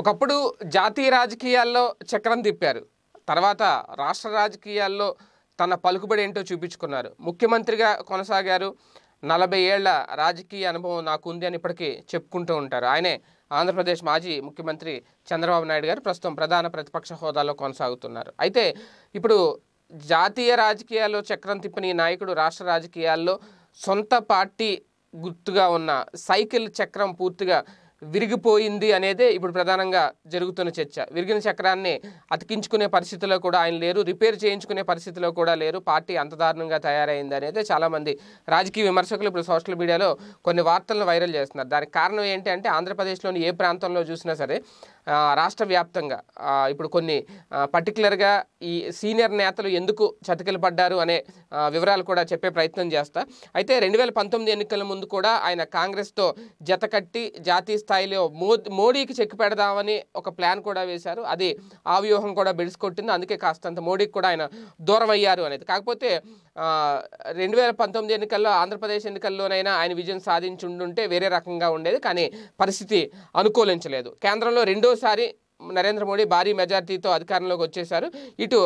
ఒకప్పుడు జాతీయ రాజకీయాల్లో చక్రం తిప్పారు తర్వాత రాష్ట్ర రాజకీయాల్లో తన పలుకుబడి ఏంటో చూపించుకున్నారు ముఖ్యమంత్రిగా కొనసాగారు నలభై ఏళ్ల రాజకీయ అనుభవం నాకు ఉంది అని ఇప్పటికీ చెప్పుకుంటూ ఉంటారు ఆయనే ఆంధ్రప్రదేశ్ మాజీ ముఖ్యమంత్రి చంద్రబాబు నాయుడు గారు ప్రస్తుతం ప్రధాన ప్రతిపక్ష హోదాలో కొనసాగుతున్నారు అయితే ఇప్పుడు జాతీయ రాజకీయాల్లో చక్రం తిప్పని నాయకుడు రాష్ట్ర రాజకీయాల్లో సొంత పార్టీ గుర్తుగా ఉన్న సైకిల్ చక్రం పూర్తిగా విరిగిపోయింది అనేదే ఇప్పుడు ప్రధానంగా జరుగుతున్న చర్చ విరిగిన చక్రాన్ని అతికించుకునే పరిస్థితిలో కూడా ఆయన లేరు రిపేర్ చేయించుకునే పరిస్థితిలో కూడా లేరు పార్టీ అంత దారుణంగా తయారైంది అనేది చాలామంది రాజకీయ విమర్శకులు ఇప్పుడు సోషల్ మీడియాలో కొన్ని వార్తలను వైరల్ చేస్తున్నారు దానికి కారణం ఏంటి అంటే ఆంధ్రప్రదేశ్లోని ఏ ప్రాంతంలో చూసినా సరే రాష్ట్ర వ్యాప్తంగా ఇప్పుడు కొన్ని పర్టికులర్గా ఈ సీనియర్ నేతలు ఎందుకు చతికిల పడ్డారు అనే వివరాలు కూడా చెప్పే ప్రయత్నం చేస్తా అయితే రెండు వేల పంతొమ్మిది ఎన్నికల ముందు కూడా ఆయన కాంగ్రెస్తో జత కట్టి జాతీయ స్థాయిలో మోడీకి చెక్ పెడదామని ఒక ప్లాన్ కూడా వేశారు అది ఆ వ్యూహం కూడా బిడిసికొట్టింది అందుకే కాస్తంత మోడీకి కూడా ఆయన దూరం అయ్యారు అనేది కాకపోతే రెండు వేల పంతొమ్మిది ఎన్నికల్లో ఆంధ్రప్రదేశ్ ఎన్నికల్లోనైనా ఆయన విజయం సాధించుండుంటే వేరే రకంగా ఉండేది కానీ పరిస్థితి అనుకూలించలేదు కేంద్రంలో రెండోసారి నరేంద్ర మోడీ భారీ మెజార్టీతో అధికారంలోకి వచ్చేశారు ఇటు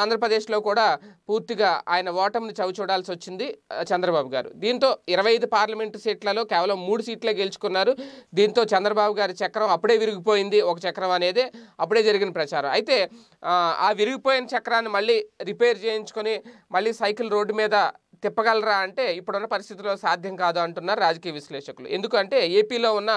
ఆంధ్రప్రదేశ్లో కూడా పూర్తిగా ఆయన ఓటమిని చవి చూడాల్సి వచ్చింది చంద్రబాబు గారు దీంతో ఇరవై ఐదు పార్లమెంటు సీట్లలో కేవలం మూడు సీట్లే గెలుచుకున్నారు దీంతో చంద్రబాబు గారి చక్రం అప్పుడే విరిగిపోయింది ఒక చక్రం అనేది అప్పుడే జరిగిన ప్రచారం అయితే ఆ విరిగిపోయిన చక్రాన్ని మళ్ళీ రిపేర్ చేయించుకొని మళ్ళీ సైకిల్ రోడ్డు మీద తిప్పగలరా అంటే ఇప్పుడున్న పరిస్థితుల్లో సాధ్యం కాదు అంటున్నారు రాజకీయ విశ్లేషకులు ఎందుకంటే ఏపీలో ఉన్న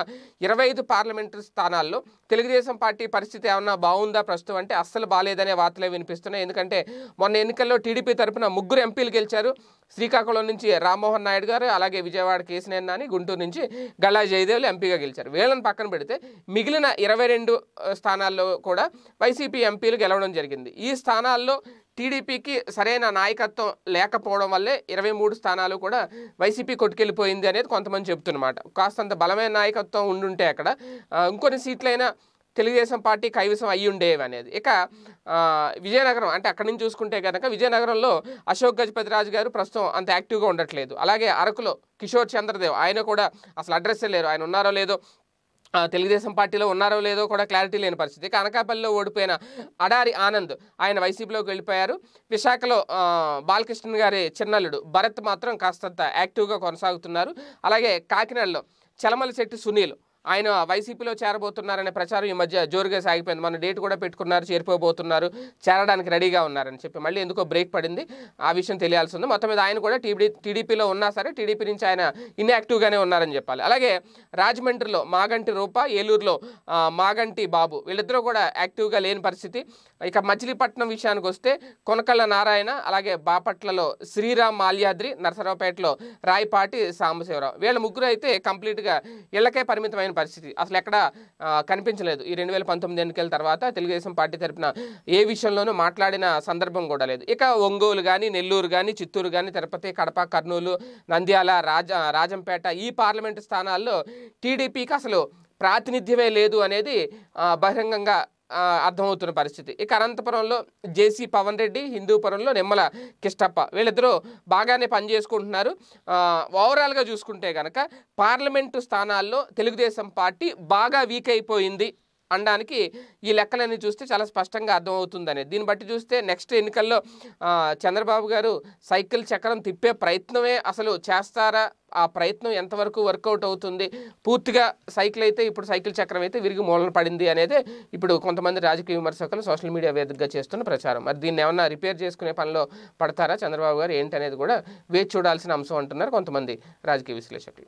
ఇరవై ఐదు పార్లమెంటరీ స్థానాల్లో తెలుగుదేశం పార్టీ పరిస్థితి ఏమన్నా బాగుందా ప్రస్తుతం అంటే అస్సలు బాగాలేదనే వార్తలే వినిపిస్తున్నాయి ఎందుకంటే మొన్న ఎన్నికల్లో టీడీపీ తరఫున ముగ్గురు ఎంపీలు గెలిచారు శ్రీకాకుళం నుంచి రామ్మోహన్ నాయుడు గారు అలాగే విజయవాడ కేసినేని నాని గుంటూరు నుంచి గల్లా జయదేవులు ఎంపీగా గెలిచారు వీళ్ళని పక్కన పెడితే మిగిలిన ఇరవై రెండు స్థానాల్లో కూడా వైసీపీ ఎంపీలు గెలవడం జరిగింది ఈ స్థానాల్లో టీడీపీకి సరైన నాయకత్వం లేకపోవడం వల్లే ఇరవై మూడు స్థానాలు కూడా వైసీపీ కొట్టుకెళ్ళిపోయింది అనేది కొంతమంది చెప్తున్నమాట కాస్తంత బలమైన నాయకత్వం ఉండుంటే అక్కడ ఇంకొన్ని సీట్లైనా తెలుగుదేశం పార్టీ కైవసం అయి ఉండేవి అనేది ఇక విజయనగరం అంటే అక్కడి నుంచి చూసుకుంటే కనుక విజయనగరంలో అశోక్ గజపతి రాజు గారు ప్రస్తుతం అంత యాక్టివ్గా ఉండట్లేదు అలాగే అరకులో కిషోర్ చంద్రదేవ్ ఆయన కూడా అసలు అడ్రస్సే లేరు ఆయన ఉన్నారో లేదో తెలుగుదేశం పార్టీలో ఉన్నారో లేదో కూడా క్లారిటీ లేని పరిస్థితి అనకాపల్లిలో ఓడిపోయిన అడారి ఆనంద్ ఆయన వైసీపీలోకి వెళ్ళిపోయారు విశాఖలో బాలకృష్ణ గారి చిన్నల్లుడు భరత్ మాత్రం కాస్తంత యాక్టివ్గా కొనసాగుతున్నారు అలాగే కాకినాడలో చలమల శెట్టి సునీల్ ఆయన వైసీపీలో చేరబోతున్నారనే ప్రచారం ఈ మధ్య జోరుగా సాగిపోయింది మన డేట్ కూడా పెట్టుకున్నారు చేరిపోబోతున్నారు చేరడానికి రెడీగా ఉన్నారని చెప్పి మళ్ళీ ఎందుకో బ్రేక్ పడింది ఆ విషయం తెలియాల్సి ఉంది మొత్తం మీద ఆయన కూడా టీడీ టీడీపీలో ఉన్నా సరే టీడీపీ నుంచి ఆయన ఇన్యాక్టివ్గానే ఉన్నారని చెప్పాలి అలాగే రాజమండ్రిలో మాగంటి రూప ఏలూరులో మాగంటి బాబు వీళ్ళిద్దరూ కూడా యాక్టివ్గా లేని పరిస్థితి ఇక మచిలీపట్నం విషయానికి వస్తే కొనకళ్ళ నారాయణ అలాగే బాపట్లలో శ్రీరామ్ మాల్యాద్రి నరసరావుపేటలో రాయపాటి సాంబశివరావు వీళ్ళ ముగ్గురు అయితే కంప్లీట్గా ఇళ్లకే పరిమితమైన లేని పరిస్థితి అసలు ఎక్కడ కనిపించలేదు ఈ రెండు వేల పంతొమ్మిది ఎన్నికల తర్వాత తెలుగుదేశం పార్టీ తరఫున ఏ విషయంలోనూ మాట్లాడిన సందర్భం కూడా లేదు ఇక ఒంగోలు కానీ నెల్లూరు కానీ చిత్తూరు కానీ తిరుపతి కడప కర్నూలు నంద్యాల రాజ రాజంపేట ఈ పార్లమెంటు స్థానాల్లో టీడీపీకి అసలు ప్రాతినిధ్యమే లేదు అనేది బహిరంగంగా అర్థమవుతున్న పరిస్థితి ఇక అనంతపురంలో జేసీ పవన్ రెడ్డి హిందూపురంలో నిమ్మల కిష్టప్ప వీళ్ళిద్దరూ బాగానే పనిచేసుకుంటున్నారు ఓవరాల్గా చూసుకుంటే కనుక పార్లమెంటు స్థానాల్లో తెలుగుదేశం పార్టీ బాగా వీక్ అయిపోయింది అనడానికి ఈ లెక్కలన్నీ చూస్తే చాలా స్పష్టంగా అర్థమవుతుందని దీన్ని బట్టి చూస్తే నెక్స్ట్ ఎన్నికల్లో చంద్రబాబు గారు సైకిల్ చక్రం తిప్పే ప్రయత్నమే అసలు చేస్తారా ఆ ప్రయత్నం ఎంతవరకు వర్కౌట్ అవుతుంది పూర్తిగా సైకిల్ అయితే ఇప్పుడు సైకిల్ చక్రం అయితే విరిగి మూలన పడింది అనేది ఇప్పుడు కొంతమంది రాజకీయ విమర్శకులు సోషల్ మీడియా వేదికగా చేస్తున్న ప్రచారం మరి దీన్ని ఏమన్నా రిపేర్ చేసుకునే పనిలో పడతారా చంద్రబాబు గారు ఏంటనేది కూడా వేచి చూడాల్సిన అంశం అంటున్నారు కొంతమంది రాజకీయ విశ్లేషకులు